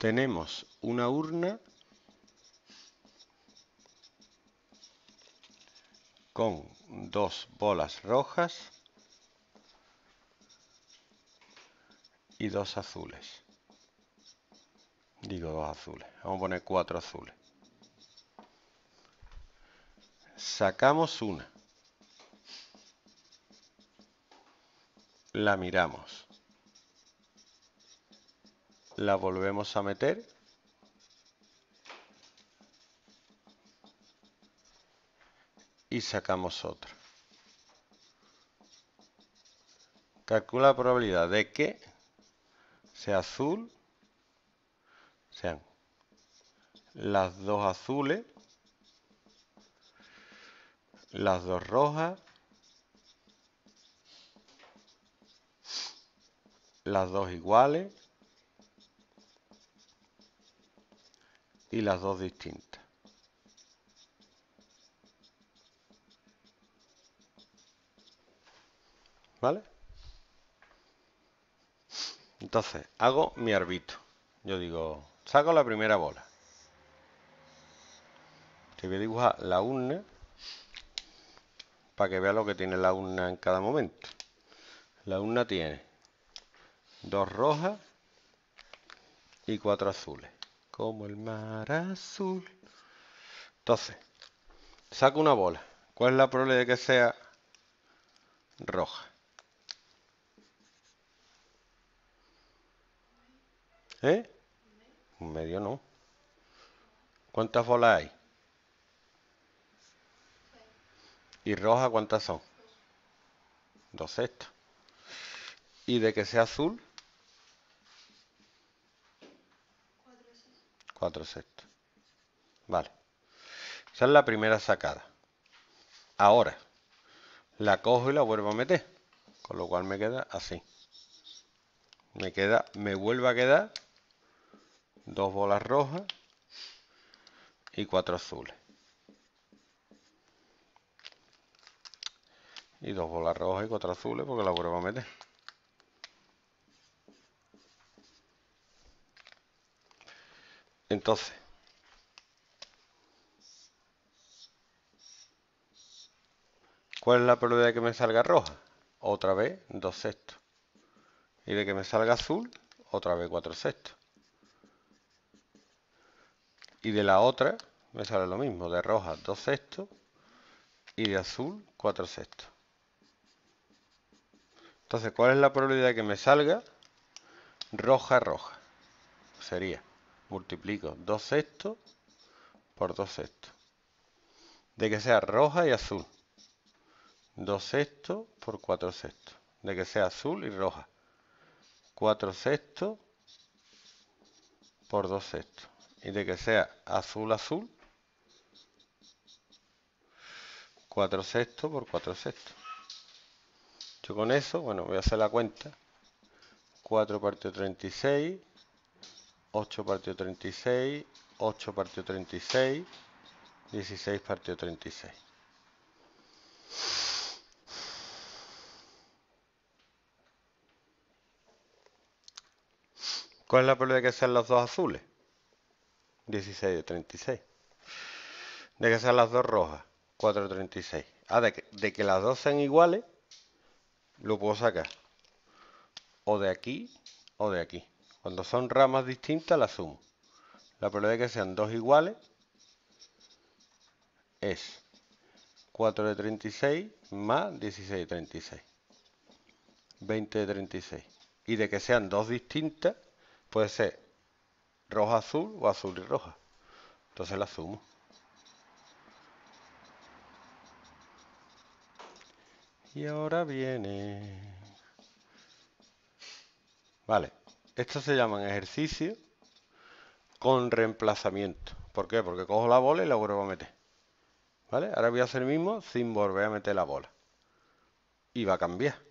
tenemos una urna con dos bolas rojas y dos azules. Digo dos azules. Vamos a poner cuatro azules. Sacamos una. La miramos la volvemos a meter. Y sacamos otra. Calcula la probabilidad de que sea azul, sean las dos azules, las dos rojas, las dos iguales y las dos distintas. ¿Vale? Entonces, hago mi arbitro. Yo digo, saco la primera bola. Te voy a dibujar la urna para que vea lo que tiene la urna en cada momento. La urna tiene dos rojas y cuatro azules como el mar azul. Entonces, saco una bola. ¿Cuál es la probabilidad de que sea roja? ¿Eh? Un medio no. ¿Cuántas bolas hay? ¿Y roja cuántas son? Dos sextas. ¿Y de que sea azul? 4 sextos. Vale. Esa es la primera sacada. Ahora, la cojo y la vuelvo a meter. Con lo cual me queda así. Me queda, me vuelve a quedar dos bolas rojas y cuatro azules. Y dos bolas rojas y cuatro azules porque la vuelvo a meter. Entonces. ¿Cuál es la probabilidad de que me salga roja? Otra vez, dos sextos. Y de que me salga azul, otra vez 4 sextos. Y de la otra me sale lo mismo, de roja dos sextos y de azul 4 sextos. Entonces, ¿cuál es la probabilidad de que me salga roja, roja? Sería multiplico 2 sextos por 2 sextos. De que sea roja y azul. 2 sextos por 4 sextos. De que sea azul y roja. 4 sextos por 2 sextos. Y de que sea azul azul. 4 sextos por 4 sextos. Yo con eso, bueno, voy a hacer la cuenta. 4 partido 36 8 partido 36, 8 partido 36, 16 partido 36. ¿Cuál es la probabilidad de que sean las dos azules? 16 de 36. De que sean las dos rojas, 4 de 36. Ah, de que, de que las dos sean iguales, lo puedo sacar. O de aquí, o de aquí. Cuando son ramas distintas, las sumo. La probabilidad de que sean dos iguales es 4 de 36 más 16 de 36. 20 de 36. Y de que sean dos distintas, puede ser roja-azul o azul y roja. Entonces la sumo. Y ahora viene... Vale. Esto se llaman ejercicio con reemplazamiento. ¿Por qué? Porque cojo la bola y la vuelvo a meter. ¿Vale? Ahora voy a hacer el mismo sin volver a meter la bola. Y va a cambiar.